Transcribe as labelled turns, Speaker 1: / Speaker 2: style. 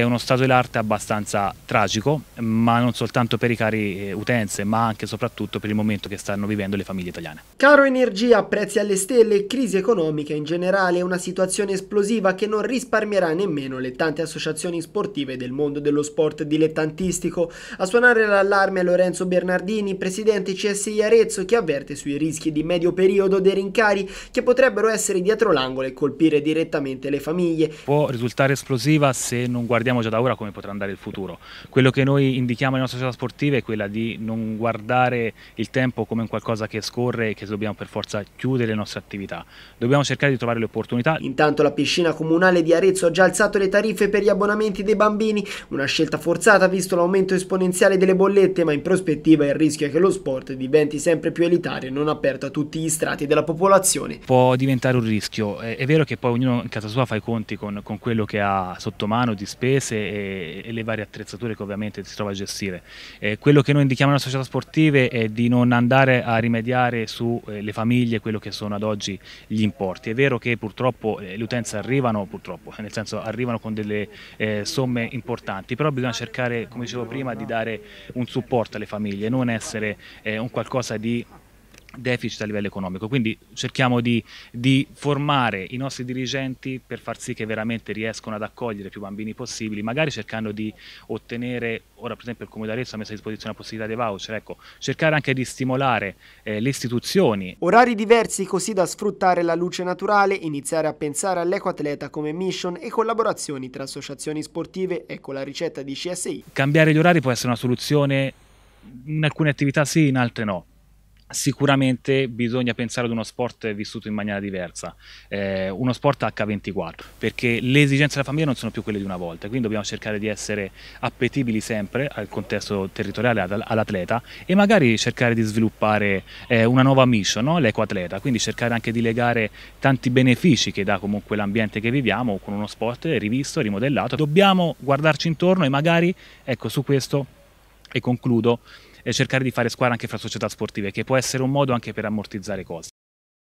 Speaker 1: è uno stato dell'arte abbastanza tragico, ma non soltanto per i cari eh, utenze, ma anche e soprattutto per il momento che stanno vivendo le famiglie italiane.
Speaker 2: Caro energia, prezzi alle stelle, crisi economica in generale, una situazione esplosiva che non risparmierà nemmeno le tante associazioni sportive del mondo dello sport dilettantistico. A suonare l'allarme è Lorenzo Bernardini, presidente CSI Arezzo, che avverte sui rischi di medio periodo dei rincari che potrebbero essere dietro l'angolo e colpire direttamente le famiglie.
Speaker 1: Può risultare esplosiva se non guardiamo vediamo già da ora come potrà andare il futuro. Quello che noi indichiamo alle nostre società sportive è quella di non guardare il tempo come un qualcosa che scorre e che dobbiamo per forza chiudere le nostre attività. Dobbiamo cercare di trovare le opportunità.
Speaker 2: Intanto la piscina comunale di Arezzo ha già alzato le tariffe per gli abbonamenti dei bambini, una scelta forzata visto l'aumento esponenziale delle bollette, ma in prospettiva il rischio è che lo sport diventi sempre più elitario e non aperto a tutti gli strati della popolazione.
Speaker 1: Può diventare un rischio, è, è vero che poi ognuno in casa sua fa i conti con, con quello che ha sotto mano di spesa spese e, e, le varie attrezzature che ovviamente si trova a gestire. Eh, quello che noi indichiamo alle società sportive è di non andare a rimediare sulle eh, famiglie quello che sono ad oggi gli importi. È vero che purtroppo eh, le utenze arrivano, purtroppo, eh, nel senso arrivano con delle eh, somme importanti, però bisogna cercare, come dicevo prima, di dare un supporto alle famiglie, non essere un qualcosa di deficit a livello economico. Quindi cerchiamo di, di, formare i nostri dirigenti per far sì che veramente riescano ad accogliere più bambini possibili, magari cercando di ottenere, ora per esempio il Comune d'Arezzo ha messo a disposizione la possibilità dei voucher, ecco, cercare anche di stimolare eh, le istituzioni.
Speaker 2: Orari diversi così da sfruttare la luce naturale, iniziare a pensare all'ecoatleta come mission e collaborazioni tra associazioni sportive, ecco la ricetta di CSI.
Speaker 1: Cambiare gli orari può essere una soluzione in alcune attività sì, in altre no sicuramente bisogna pensare ad uno sport vissuto in maniera diversa, eh, uno sport H24, perché le esigenze della famiglia non sono più quelle di una volta, quindi dobbiamo cercare di essere appetibili sempre al contesto territoriale, all'atleta e magari cercare di sviluppare eh, una nuova mission, no? l'ecoatleta, quindi cercare anche di legare tanti benefici che dà comunque l'ambiente che viviamo con uno sport rivisto, rimodellato. Dobbiamo guardarci intorno e magari, ecco, su questo e concludo, cercare di fare squadra anche fra società sportive, che può essere un modo anche per ammortizzare cose.